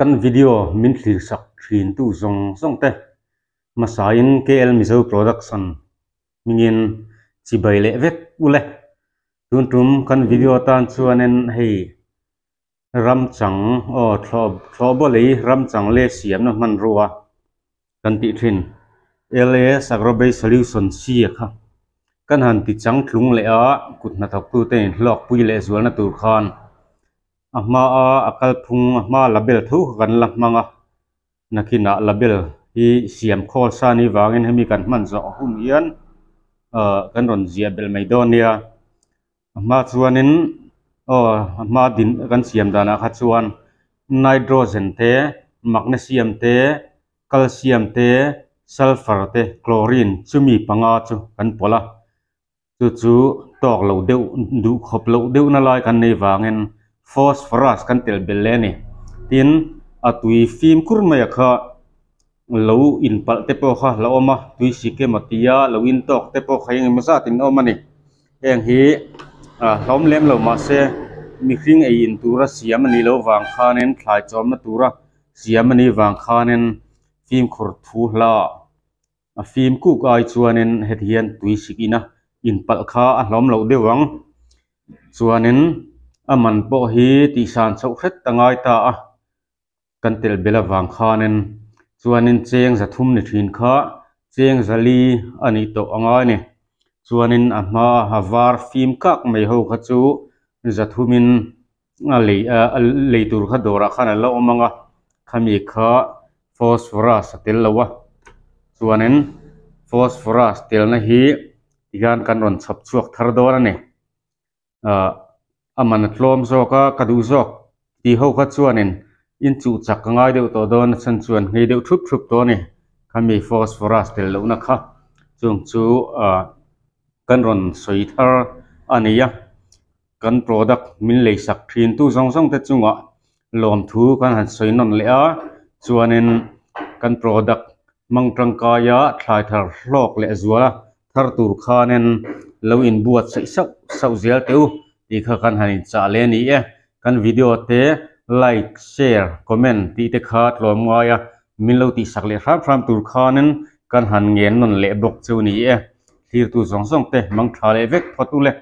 กันวิดีโอมินทีสักทีนตู้ซองส่งเตะมาสายน์เคเอลมิโซ่โปรดักชั่นมิเงินจีบายเล็เวกอุเล่ตุนตุมกันวิดีโอตอนชวนนัอนให้รำจังโอ้ทรอบทรอบเลยรำจังเลเซียมนะมันรัวกันติดทินเอลเอสักรบไปสลิวสันเสียค่ะกันหันติดจังลุงเลอะกุดนาทักตู้เต้นหลอกปุยเลสวนนาตูคอนมาอักลพุงมาลาเบลทุกันละมังอะนักินะลาเบลที่เสียมโคซานีวางเินให้มีกันมันจะหุ่นยันเอ่อกันรอนเสียเบลไม่โดนเนี่ยมาชวนนินเอ่อมาดินกันเสียมดานะขัดชวนไนโตรเจนเตแมกนีเซียมเตแคลเซียมเตซัลเฟอร์เตคลอรีนจุมีปังอาจุกันปละจู่ๆตอกเหลาเดือดดูขบเหลาเดือดนั่นลอยกันในวางินฟอสฟอรัสกันเตลเบลเลนีทีนอตุยฟิมคุรมาอยากฮะเราอินพัลเตปโอฮะเราออกมาตุยสิกเกมติยาเราอินตอกเตปโอขยังมิซาตินออกมานี่เองฮีอ่าล้อมเล่มเรามาเซมีคริงไออินตุระเซียมันนี่เราวางคานินคลายจอมนตุระเซียมันนี่วางคานินฟิมขุดทูลาฟิมกู้กายชวนนเฮทเฮียนตุยสิกินะอินพัลคาล้อมเราเดวังชวนินอามันปอฮีติสานสุขเสต่างๆตาคันเตลเบลวังขานินส่วนนินเจียงจะทุ่มใิทีนข้าเจียงจะลีอันนี้โตงไงันนี้ส่วนนินอามาฮาวาร์ฟิมกักไม่หูขจูจะทุ่มินอะไรอ่าเลยตูร์ขดอระขันแล้วมังก์ขมีข้าฟอสฟอรัสเติลละวะส่วนนินฟอสฟอรัสเตลนะฮีที่กานกันรอนสับชวกทาร์ดอนนี่ออามันทรมโซก็กระดูโซกทีเขาก็ชวนเองอินจูจักง่ายเดียวตัวโดนฉันชวนง่ายเดียวทุบทุบตัวนี่ขามีฟอสฟอรัสเดีลยวนะครับจึงจูอ่ากันรอนสวยทาร์อันนี้ยกันโปรดักมิลเลยสักทีนตู้ซองซองแต่จุงอ่ะลมทูกันหันสวยนนเลยอชวนเองกันโปรดักมังตรังกายะทายทาร์ลอกเลยจวะทาร์ตูร์คานเองเราอินบวชใส่สักสื้เจื้อเตียวอีกกันหันจ่าเลนี่เอ๊ะกันวิดีโอเตะไลค์แชร์คอมเมนต์ที่เตะขาดลมวายมิลลติสักเลี้ยครับครับตูรคานันกันหันเงินนั่นเล็บบกเจ้านี้เอ๊ที่ตุสองสองเตะมังทาเลเวกพอตุเละ